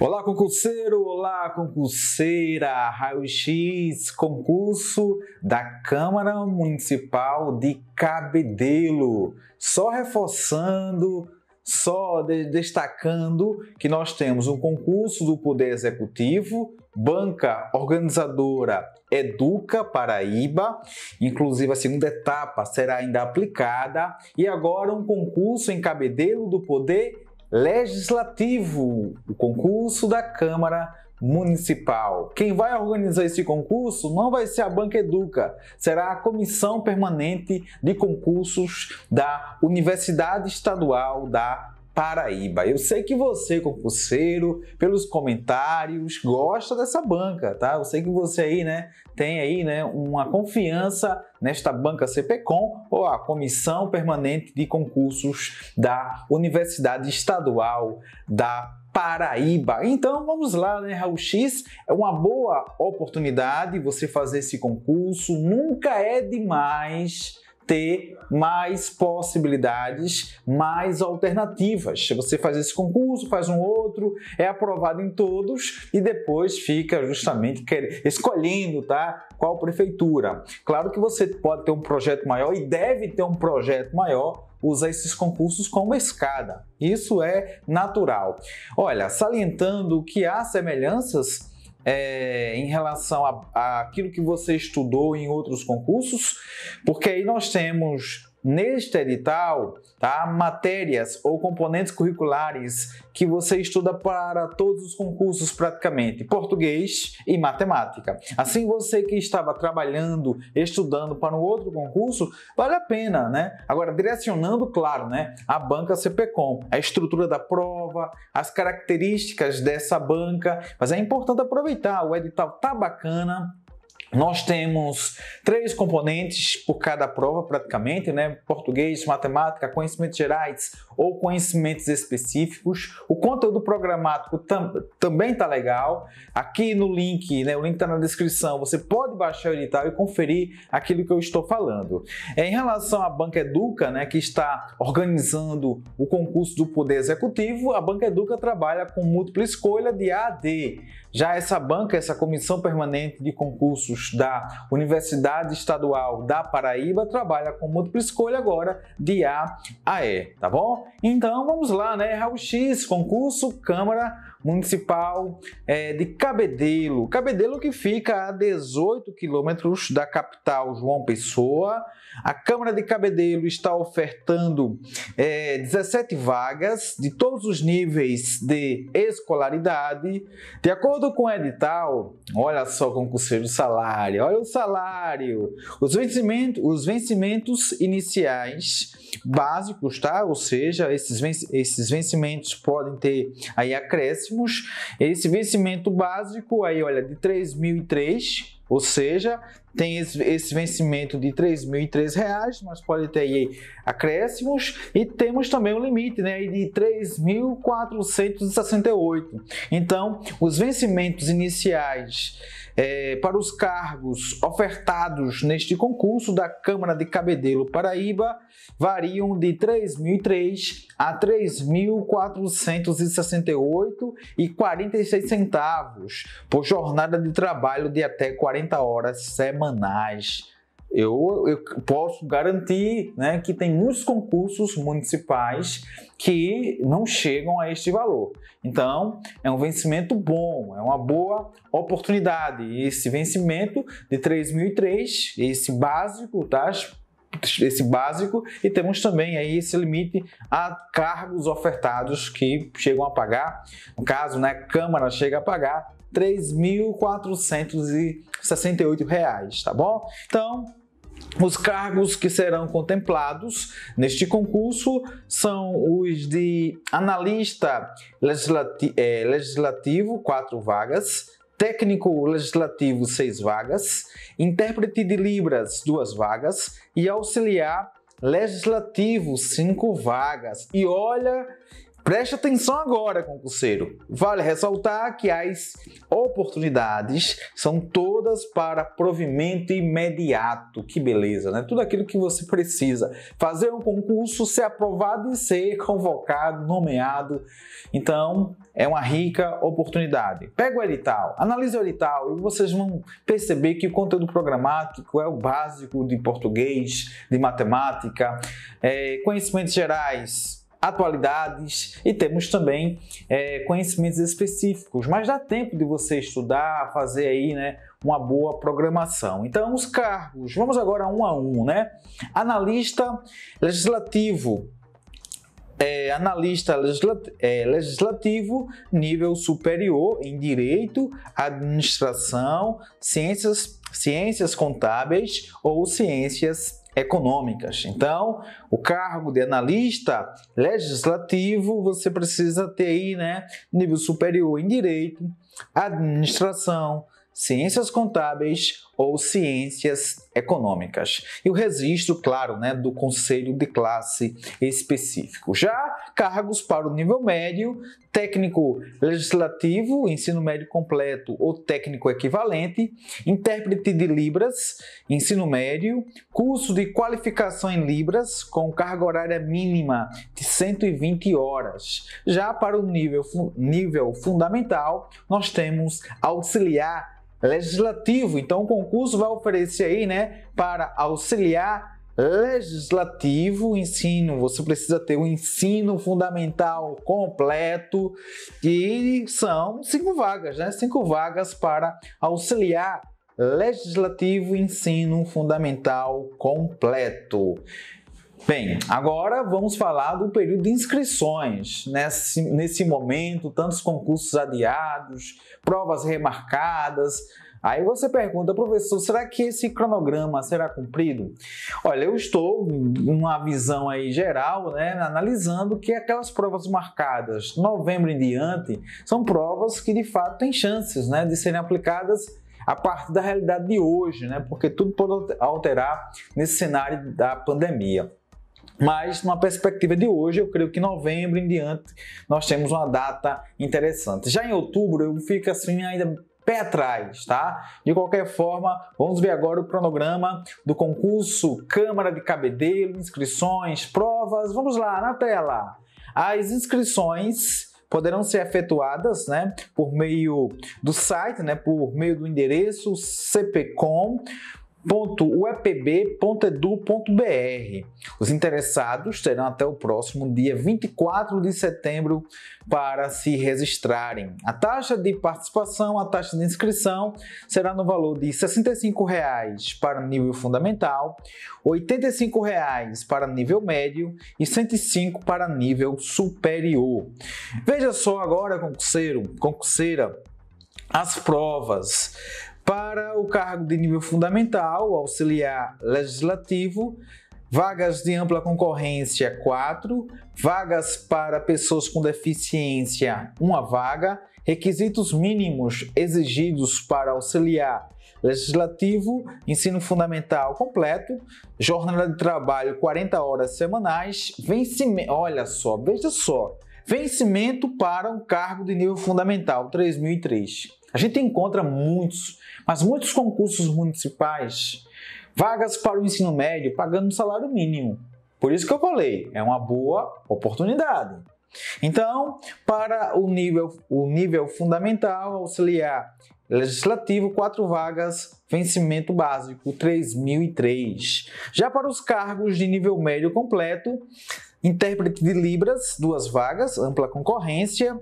Olá, concurseiro! Olá, concurseira! Raio-X, concurso da Câmara Municipal de Cabedelo. Só reforçando, só destacando que nós temos um concurso do Poder Executivo, banca organizadora Educa Paraíba, inclusive a segunda etapa será ainda aplicada, e agora um concurso em Cabedelo do Poder legislativo, o concurso da Câmara Municipal. Quem vai organizar esse concurso não vai ser a Banca Educa, será a Comissão Permanente de Concursos da Universidade Estadual da Paraíba. Eu sei que você, concurseiro, pelos comentários, gosta dessa banca, tá? Eu sei que você aí, né, tem aí, né, uma confiança nesta banca CPCOM ou a Comissão Permanente de Concursos da Universidade Estadual da Paraíba. Então vamos lá, né, Raul X? É uma boa oportunidade você fazer esse concurso, nunca é demais ter mais possibilidades, mais alternativas. Você faz esse concurso, faz um outro, é aprovado em todos e depois fica justamente escolhendo, tá? Qual prefeitura. Claro que você pode ter um projeto maior e deve ter um projeto maior Usar esses concursos como escada. Isso é natural. Olha, salientando que há semelhanças é, em relação àquilo que você estudou em outros concursos, porque aí nós temos Neste edital, tá, matérias ou componentes curriculares que você estuda para todos os concursos praticamente, português e matemática. Assim você que estava trabalhando, estudando para um outro concurso, vale a pena, né? Agora direcionando, claro, né, a banca CPCom, a estrutura da prova, as características dessa banca, mas é importante aproveitar, o edital tá bacana, nós temos três componentes por cada prova, praticamente, né? Português, matemática, conhecimentos gerais ou conhecimentos específicos. O conteúdo programático tam também tá legal. Aqui no link, né? O link tá na descrição. Você pode baixar o edital e conferir aquilo que eu estou falando. É, em relação à Banca Educa, né? Que está organizando o concurso do Poder Executivo, a Banca Educa trabalha com múltipla escolha de A a D. Já essa banca, essa comissão permanente de concursos da Universidade Estadual da Paraíba, trabalha com múltipla escolha agora de A a E, tá bom? Então vamos lá, né? Raul x concurso Câmara Municipal é, de Cabedelo. Cabedelo que fica a 18 quilômetros da capital João Pessoa. A Câmara de Cabedelo está ofertando é, 17 vagas de todos os níveis de escolaridade. De acordo com o edital, olha só, concurseiro salário salário, olha o salário. Os vencimentos, os vencimentos iniciais básicos, tá? Ou seja, esses, esses vencimentos podem ter aí acréscimos. Esse vencimento básico aí, olha, de 3.003, ou seja, tem esse, vencimento de R$ 3.003, mas pode ter aí acréscimos e temos também o um limite né, de 3.468. Então, os vencimentos iniciais é, para os cargos ofertados neste concurso da Câmara de Cabedelo Paraíba variam de 3.003 a 3.468 e 46 centavos por jornada de trabalho de até 40 horas semanais semanais. Eu, eu, posso garantir né, que tem muitos concursos municipais que não chegam a este valor. Então, é um vencimento bom, é uma boa oportunidade. esse vencimento de 3.003, esse básico, tá? esse básico e temos também aí esse limite a cargos ofertados que chegam a pagar. No caso, né, a Câmara chega a pagar 3.468 reais, tá bom? Então, os cargos que serão contemplados neste concurso são os de analista legislati é, legislativo, quatro vagas, técnico legislativo, seis vagas, intérprete de Libras, duas vagas e auxiliar legislativo, cinco vagas. E olha Preste atenção agora, concurseiro. Vale ressaltar que as oportunidades são todas para provimento imediato. Que beleza, né? Tudo aquilo que você precisa. Fazer um concurso, ser aprovado e ser convocado, nomeado. Então, é uma rica oportunidade. Pega o edital, analise o edital e vocês vão perceber que o conteúdo programático é o básico de português, de matemática, é, conhecimentos gerais, atualidades e temos também é, conhecimentos específicos, mas dá tempo de você estudar, fazer aí, né, uma boa programação. Então, os cargos, vamos agora um a um, né? Analista legislativo, é, analista é, legislativo nível superior em direito, administração, ciências, ciências contábeis ou ciências econômicas. Então, o cargo de analista legislativo, você precisa ter aí, né, nível superior em direito, administração, ciências contábeis ou ciências econômicas. E o registro, claro, né, do conselho de classe específico. Já cargos para o nível médio, técnico legislativo, ensino médio completo ou técnico equivalente, intérprete de Libras, ensino médio, curso de qualificação em Libras com carga horária mínima de 120 horas. Já para o nível, nível fundamental, nós temos auxiliar legislativo. Então o concurso vai oferecer aí, né, para auxiliar legislativo, ensino, você precisa ter um ensino fundamental completo e são cinco vagas, né? Cinco vagas para auxiliar legislativo, ensino fundamental completo. Bem, agora vamos falar do período de inscrições. Né? Nesse, nesse momento, tantos concursos adiados, provas remarcadas, Aí você pergunta, professor, será que esse cronograma será cumprido? Olha, eu estou numa visão aí geral, né, analisando que aquelas provas marcadas novembro em diante são provas que de fato têm chances, né, de serem aplicadas a partir da realidade de hoje, né, porque tudo pode alterar nesse cenário da pandemia. Mas, numa perspectiva de hoje, eu creio que novembro em diante nós temos uma data interessante. Já em outubro, eu fico assim ainda pé atrás, tá? De qualquer forma, vamos ver agora o cronograma do concurso Câmara de Cabedelo, inscrições, provas. Vamos lá na tela. As inscrições poderão ser efetuadas né, por meio do site, né, por meio do endereço cpcom www.uepb.edu.br. Os interessados terão até o próximo dia 24 de setembro para se registrarem. A taxa de participação, a taxa de inscrição será no valor de R$ 65,00 para nível fundamental, R$ 85,00 para nível médio e R$ 105,00 para nível superior. Veja só agora, concurseiro, concurseira, as provas. Para o cargo de nível fundamental, auxiliar legislativo, vagas de ampla concorrência 4, vagas para pessoas com deficiência uma vaga, requisitos mínimos exigidos para auxiliar legislativo, ensino fundamental completo, jornada de trabalho 40 horas semanais, vencimento, olha só, veja só, vencimento para um cargo de nível fundamental 3003. A gente encontra muitos mas muitos concursos municipais, vagas para o ensino médio pagando salário mínimo. Por isso que eu falei, é uma boa oportunidade. Então, para o nível, o nível fundamental, auxiliar legislativo, quatro vagas, vencimento básico, 3.003. Já para os cargos de nível médio completo, intérprete de Libras, duas vagas, ampla concorrência,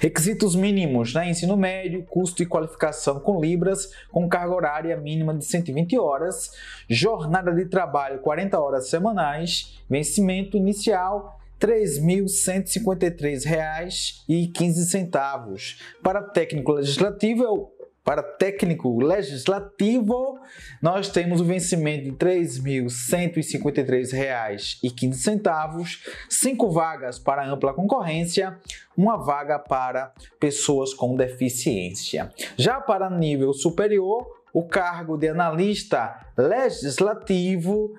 Requisitos mínimos, né? ensino médio, custo e qualificação com libras, com carga horária mínima de 120 horas, jornada de trabalho 40 horas semanais, vencimento inicial R$ 3.153,15. Para técnico legislativo é o para técnico legislativo, nós temos o vencimento de R$ 3.153,15, cinco vagas para ampla concorrência, uma vaga para pessoas com deficiência. Já para nível superior, o cargo de analista legislativo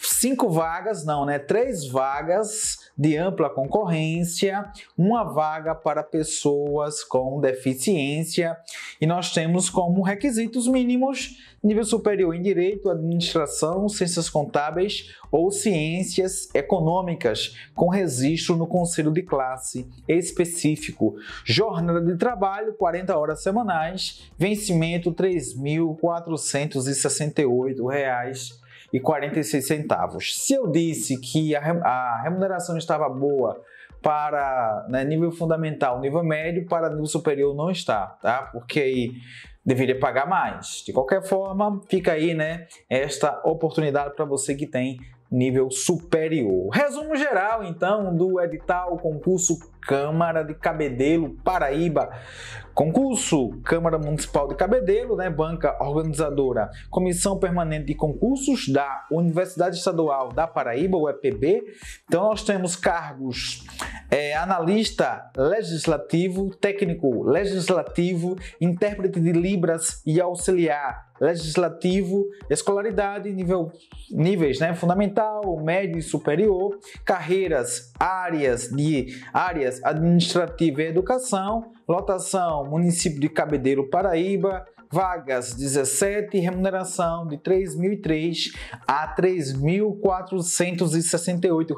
cinco vagas, não, né? Três vagas de ampla concorrência, uma vaga para pessoas com deficiência e nós temos como requisitos mínimos nível superior em direito, administração, ciências contábeis ou ciências econômicas com registro no conselho de classe específico. Jornada de trabalho 40 horas semanais, vencimento R$ 3.468 e centavos. Se eu disse que a remuneração estava boa para né, nível fundamental, nível médio, para nível superior não está, tá? Porque aí deveria pagar mais. De qualquer forma, fica aí, né, esta oportunidade para você que tem nível superior. Resumo geral, então, do edital concurso Câmara de Cabedelo, Paraíba. Concurso, Câmara Municipal de Cabedelo, né, banca organizadora. Comissão Permanente de Concursos da Universidade Estadual da Paraíba, UEPB. Então nós temos cargos é, analista legislativo, técnico legislativo, intérprete de Libras e auxiliar legislativo, escolaridade, nível, níveis né, fundamental, médio e superior, carreiras, áreas de áreas administrativa e educação, lotação município de Cabedelo, Paraíba, vagas 17, remuneração de R$ 3.003 a R$ 3.468,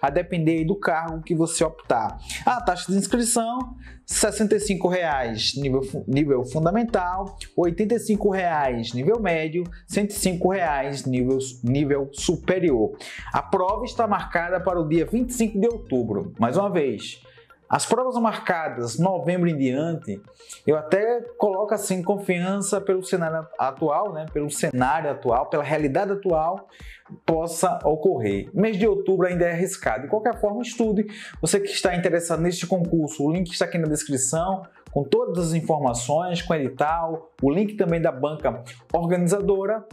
a depender do cargo que você optar. A taxa de inscrição R$ 65,00 nível, nível fundamental, R$ 85,00 nível médio, R$ 105,00 nível, nível superior. A prova está marcada para o dia 25 de outubro. Mais uma vez, as provas marcadas novembro em diante, eu até coloco assim confiança pelo cenário atual, né? Pelo cenário atual, pela realidade atual, possa ocorrer. Mês de outubro ainda é arriscado. De qualquer forma, estude. Você que está interessado neste concurso, o link está aqui na descrição com todas as informações, com o edital, o link também da banca organizadora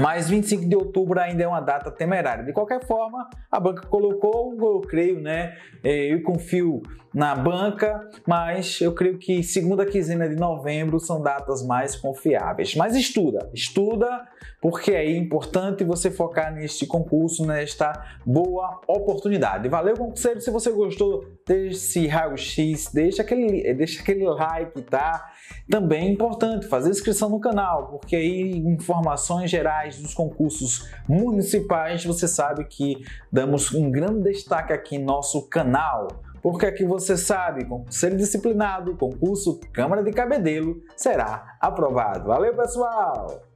mas 25 de outubro ainda é uma data temerária. De qualquer forma, a banca colocou, eu creio, né? Eh, eu confio na banca, mas eu creio que segunda quinzena de novembro são datas mais confiáveis. Mas estuda, estuda, porque é importante você focar neste concurso, nesta boa oportunidade. Valeu, concurseiro. Se você gostou desse raio-x, deixa aquele, deixa aquele like, tá? Também é importante fazer inscrição no canal, porque aí informações gerais gerais dos concursos municipais, você sabe que damos um grande destaque aqui em nosso canal. Porque aqui é você sabe, conselho disciplinado, concurso Câmara de Cabedelo será aprovado. Valeu, pessoal!